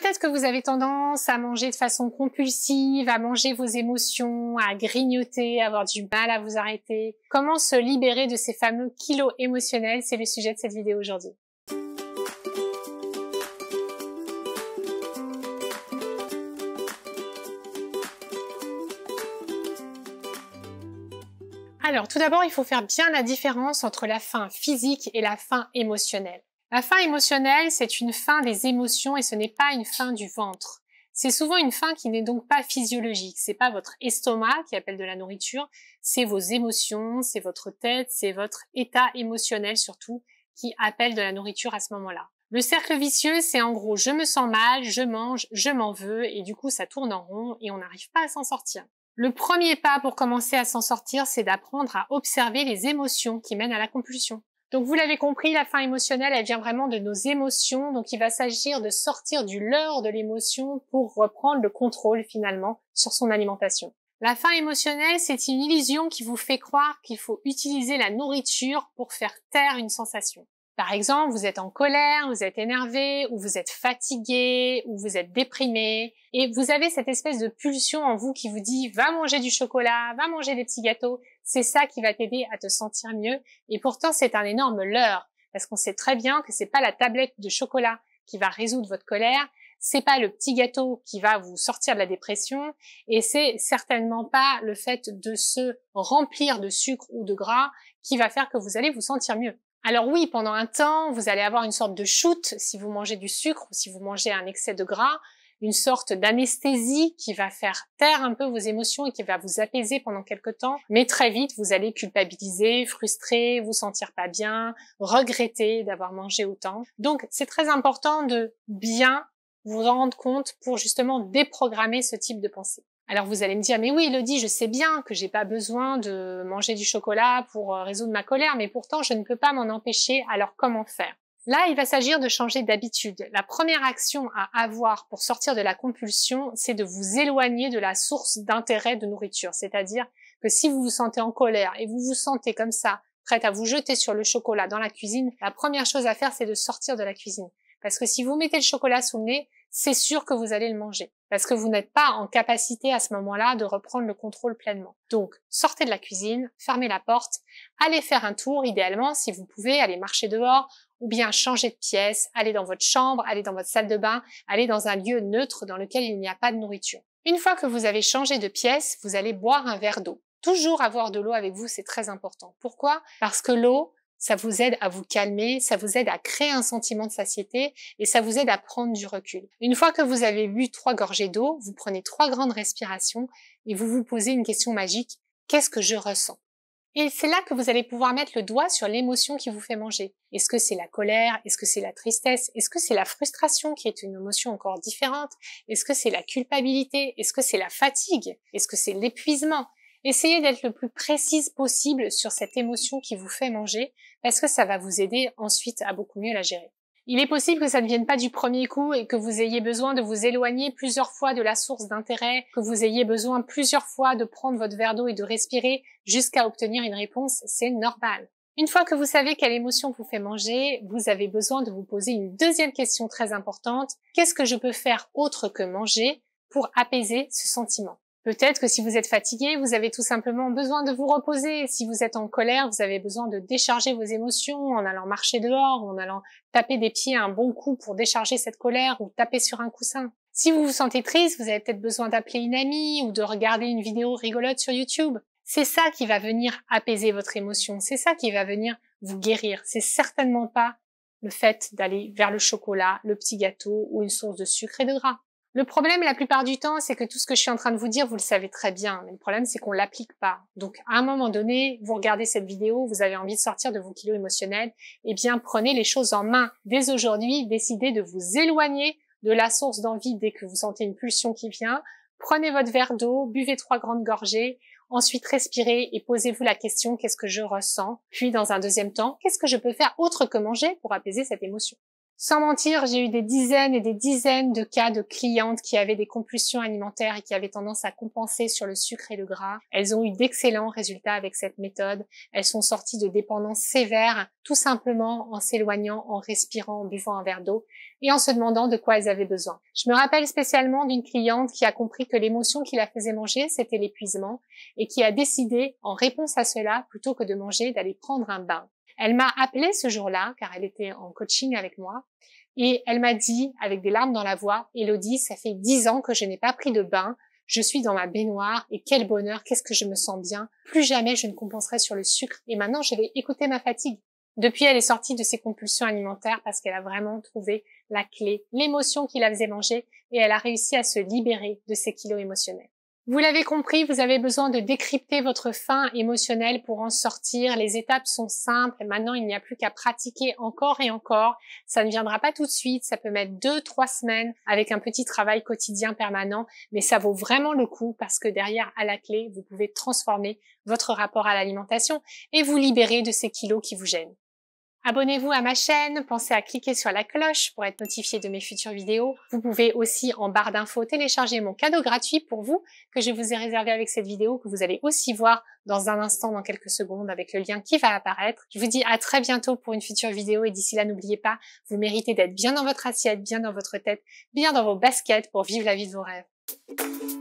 Peut-être que vous avez tendance à manger de façon compulsive, à manger vos émotions, à grignoter, à avoir du mal à vous arrêter. Comment se libérer de ces fameux kilos émotionnels C'est le sujet de cette vidéo aujourd'hui. Alors tout d'abord, il faut faire bien la différence entre la faim physique et la faim émotionnelle. La faim émotionnelle, c'est une fin des émotions et ce n'est pas une fin du ventre. C'est souvent une faim qui n'est donc pas physiologique. C'est pas votre estomac qui appelle de la nourriture, c'est vos émotions, c'est votre tête, c'est votre état émotionnel surtout qui appelle de la nourriture à ce moment-là. Le cercle vicieux, c'est en gros je me sens mal, je mange, je m'en veux et du coup ça tourne en rond et on n'arrive pas à s'en sortir. Le premier pas pour commencer à s'en sortir, c'est d'apprendre à observer les émotions qui mènent à la compulsion. Donc vous l'avez compris, la faim émotionnelle, elle vient vraiment de nos émotions. Donc il va s'agir de sortir du leurre de l'émotion pour reprendre le contrôle finalement sur son alimentation. La faim émotionnelle, c'est une illusion qui vous fait croire qu'il faut utiliser la nourriture pour faire taire une sensation. Par exemple, vous êtes en colère, vous êtes énervé, ou vous êtes fatigué, ou vous êtes déprimé, et vous avez cette espèce de pulsion en vous qui vous dit va manger du chocolat, va manger des petits gâteaux, c'est ça qui va t'aider à te sentir mieux. Et pourtant, c'est un énorme leurre parce qu'on sait très bien que c'est pas la tablette de chocolat qui va résoudre votre colère, c'est pas le petit gâteau qui va vous sortir de la dépression et c'est certainement pas le fait de se remplir de sucre ou de gras qui va faire que vous allez vous sentir mieux. Alors oui, pendant un temps, vous allez avoir une sorte de shoot si vous mangez du sucre ou si vous mangez un excès de gras, une sorte d'anesthésie qui va faire taire un peu vos émotions et qui va vous apaiser pendant quelque temps. Mais très vite, vous allez culpabiliser, frustrer, vous sentir pas bien, regretter d'avoir mangé autant. Donc, c'est très important de bien vous rendre compte pour justement déprogrammer ce type de pensée. Alors vous allez me dire, mais oui, Elodie, je sais bien que j'ai pas besoin de manger du chocolat pour euh, résoudre ma colère, mais pourtant je ne peux pas m'en empêcher, alors comment faire Là, il va s'agir de changer d'habitude. La première action à avoir pour sortir de la compulsion, c'est de vous éloigner de la source d'intérêt de nourriture. C'est-à-dire que si vous vous sentez en colère et vous vous sentez comme ça, prête à vous jeter sur le chocolat dans la cuisine, la première chose à faire, c'est de sortir de la cuisine. Parce que si vous mettez le chocolat sous le nez, c'est sûr que vous allez le manger. Parce que vous n'êtes pas en capacité à ce moment-là de reprendre le contrôle pleinement. Donc, sortez de la cuisine, fermez la porte, allez faire un tour, idéalement, si vous pouvez, allez marcher dehors, ou bien changer de pièce, aller dans votre chambre, aller dans votre salle de bain, aller dans un lieu neutre dans lequel il n'y a pas de nourriture. Une fois que vous avez changé de pièce, vous allez boire un verre d'eau. Toujours avoir de l'eau avec vous, c'est très important. Pourquoi Parce que l'eau, ça vous aide à vous calmer, ça vous aide à créer un sentiment de satiété et ça vous aide à prendre du recul. Une fois que vous avez bu trois gorgées d'eau, vous prenez trois grandes respirations et vous vous posez une question magique. Qu'est-ce que je ressens et c'est là que vous allez pouvoir mettre le doigt sur l'émotion qui vous fait manger. Est-ce que c'est la colère Est-ce que c'est la tristesse Est-ce que c'est la frustration qui est une émotion encore différente Est-ce que c'est la culpabilité Est-ce que c'est la fatigue Est-ce que c'est l'épuisement Essayez d'être le plus précise possible sur cette émotion qui vous fait manger parce que ça va vous aider ensuite à beaucoup mieux la gérer. Il est possible que ça ne vienne pas du premier coup et que vous ayez besoin de vous éloigner plusieurs fois de la source d'intérêt, que vous ayez besoin plusieurs fois de prendre votre verre d'eau et de respirer jusqu'à obtenir une réponse, c'est normal. Une fois que vous savez quelle émotion vous fait manger, vous avez besoin de vous poser une deuxième question très importante. Qu'est-ce que je peux faire autre que manger pour apaiser ce sentiment Peut-être que si vous êtes fatigué, vous avez tout simplement besoin de vous reposer. Si vous êtes en colère, vous avez besoin de décharger vos émotions en allant marcher dehors, ou en allant taper des pieds un bon coup pour décharger cette colère ou taper sur un coussin. Si vous vous sentez triste, vous avez peut-être besoin d'appeler une amie ou de regarder une vidéo rigolote sur YouTube. C'est ça qui va venir apaiser votre émotion. C'est ça qui va venir vous guérir. C'est certainement pas le fait d'aller vers le chocolat, le petit gâteau ou une source de sucre et de gras. Le problème, la plupart du temps, c'est que tout ce que je suis en train de vous dire, vous le savez très bien. Mais le problème, c'est qu'on l'applique pas. Donc, à un moment donné, vous regardez cette vidéo, vous avez envie de sortir de vos kilos émotionnels. Eh bien, prenez les choses en main. Dès aujourd'hui, décidez de vous éloigner de la source d'envie dès que vous sentez une pulsion qui vient. Prenez votre verre d'eau, buvez trois grandes gorgées. Ensuite, respirez et posez-vous la question qu'est-ce que je ressens Puis, dans un deuxième temps, qu'est-ce que je peux faire autre que manger pour apaiser cette émotion sans mentir, j'ai eu des dizaines et des dizaines de cas de clientes qui avaient des compulsions alimentaires et qui avaient tendance à compenser sur le sucre et le gras. Elles ont eu d'excellents résultats avec cette méthode. Elles sont sorties de dépendances sévères tout simplement en s'éloignant, en respirant, en buvant un verre d'eau et en se demandant de quoi elles avaient besoin. Je me rappelle spécialement d'une cliente qui a compris que l'émotion qui la faisait manger, c'était l'épuisement et qui a décidé, en réponse à cela, plutôt que de manger, d'aller prendre un bain. Elle m'a appelé ce jour-là, car elle était en coaching avec moi, et elle m'a dit, avec des larmes dans la voix, Elodie, ça fait dix ans que je n'ai pas pris de bain, je suis dans ma baignoire, et quel bonheur, qu'est-ce que je me sens bien, plus jamais je ne compenserai sur le sucre, et maintenant je vais écouter ma fatigue. Depuis, elle est sortie de ses compulsions alimentaires parce qu'elle a vraiment trouvé la clé, l'émotion qui la faisait manger, et elle a réussi à se libérer de ses kilos émotionnels. Vous l'avez compris, vous avez besoin de décrypter votre faim émotionnelle pour en sortir. Les étapes sont simples. Maintenant, il n'y a plus qu'à pratiquer encore et encore. Ça ne viendra pas tout de suite. Ça peut mettre deux, trois semaines avec un petit travail quotidien permanent. Mais ça vaut vraiment le coup parce que derrière, à la clé, vous pouvez transformer votre rapport à l'alimentation et vous libérer de ces kilos qui vous gênent. Abonnez-vous à ma chaîne, pensez à cliquer sur la cloche pour être notifié de mes futures vidéos. Vous pouvez aussi en barre d'infos télécharger mon cadeau gratuit pour vous que je vous ai réservé avec cette vidéo que vous allez aussi voir dans un instant, dans quelques secondes, avec le lien qui va apparaître. Je vous dis à très bientôt pour une future vidéo et d'ici là, n'oubliez pas, vous méritez d'être bien dans votre assiette, bien dans votre tête, bien dans vos baskets pour vivre la vie de vos rêves.